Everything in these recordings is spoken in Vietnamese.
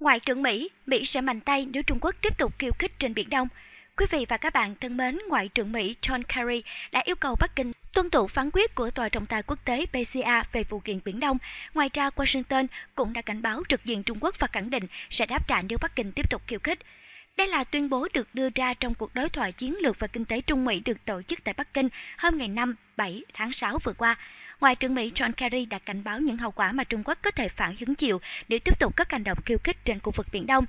Ngoại trưởng Mỹ, Mỹ sẽ mạnh tay nếu Trung Quốc tiếp tục khiêu khích trên Biển Đông. Quý vị và các bạn thân mến, Ngoại trưởng Mỹ John Kerry đã yêu cầu Bắc Kinh tuân thủ phán quyết của Tòa trọng tài quốc tế PCA về vụ kiện Biển Đông. Ngoài ra, Washington cũng đã cảnh báo trực diện Trung Quốc và khẳng định sẽ đáp trả nếu Bắc Kinh tiếp tục khiêu khích. Đây là tuyên bố được đưa ra trong cuộc đối thoại chiến lược và kinh tế Trung Mỹ được tổ chức tại Bắc Kinh hôm ngày 5, 7 tháng 6 vừa qua. Ngoại trưởng Mỹ John Kerry đã cảnh báo những hậu quả mà Trung Quốc có thể phản hứng chịu nếu tiếp tục các hành động khiêu khích trên khu vực Biển Đông.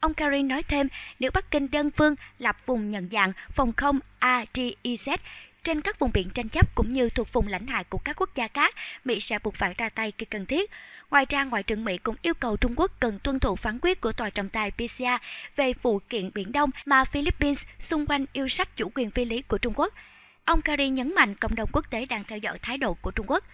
Ông Kerry nói thêm, nếu Bắc Kinh đơn phương lập vùng nhận dạng phòng không ADIZ trên các vùng biển tranh chấp cũng như thuộc vùng lãnh hải của các quốc gia khác, Mỹ sẽ buộc phải ra tay khi cần thiết. Ngoài ra, Ngoại trưởng Mỹ cũng yêu cầu Trung Quốc cần tuân thủ phán quyết của Tòa trọng tài PCA về vụ kiện Biển Đông mà Philippines xung quanh yêu sách chủ quyền phi lý của Trung Quốc. Ông Kerry nhấn mạnh cộng đồng quốc tế đang theo dõi thái độ của Trung Quốc.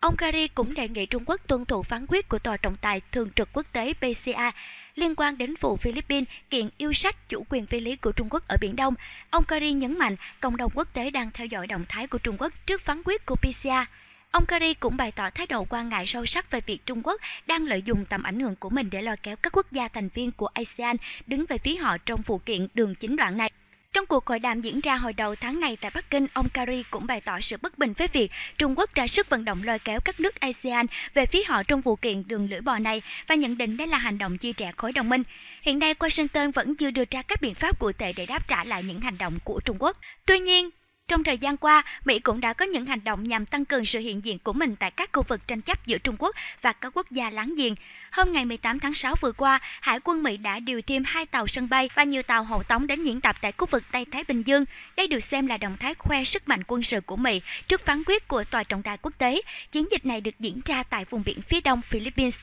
Ông Kerry cũng đề nghị Trung Quốc tuân thủ phán quyết của Tòa trọng tài thường trực quốc tế PCA liên quan đến vụ Philippines kiện yêu sách chủ quyền phi lý của Trung Quốc ở Biển Đông. Ông Kerry nhấn mạnh cộng đồng quốc tế đang theo dõi động thái của Trung Quốc trước phán quyết của PCA. Ông Kerry cũng bày tỏ thái độ quan ngại sâu sắc về việc Trung Quốc đang lợi dụng tầm ảnh hưởng của mình để lôi kéo các quốc gia thành viên của ASEAN đứng về phía họ trong vụ kiện đường chính đoạn này. Trong cuộc hội đàm diễn ra hồi đầu tháng này tại Bắc Kinh, ông Kari cũng bày tỏ sự bất bình với việc Trung Quốc ra sức vận động lôi kéo các nước ASEAN về phía họ trong vụ kiện đường lưỡi bò này và nhận định đây là hành động chia rẽ khối đồng minh. Hiện nay, Washington vẫn chưa đưa ra các biện pháp cụ thể để đáp trả lại những hành động của Trung Quốc. Tuy nhiên, trong thời gian qua, Mỹ cũng đã có những hành động nhằm tăng cường sự hiện diện của mình tại các khu vực tranh chấp giữa Trung Quốc và các quốc gia láng giềng. Hôm ngày 18 tháng 6 vừa qua, Hải quân Mỹ đã điều thêm hai tàu sân bay và nhiều tàu hậu tống đến diễn tập tại khu vực Tây Thái Bình Dương. Đây được xem là động thái khoe sức mạnh quân sự của Mỹ trước phán quyết của Tòa trọng tài quốc tế. Chiến dịch này được diễn ra tại vùng biển phía đông Philippines.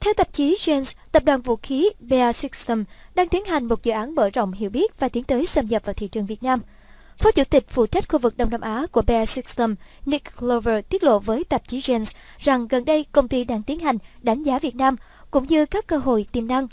Theo tạp chí James, tập đoàn vũ khí Bear System đang tiến hành một dự án mở rộng hiểu biết và tiến tới xâm nhập vào thị trường Việt Nam. Phó chủ tịch phụ trách khu vực Đông Nam Á của Bear System, Nick Glover tiết lộ với tạp chí James rằng gần đây công ty đang tiến hành đánh giá Việt Nam cũng như các cơ hội tiềm năng.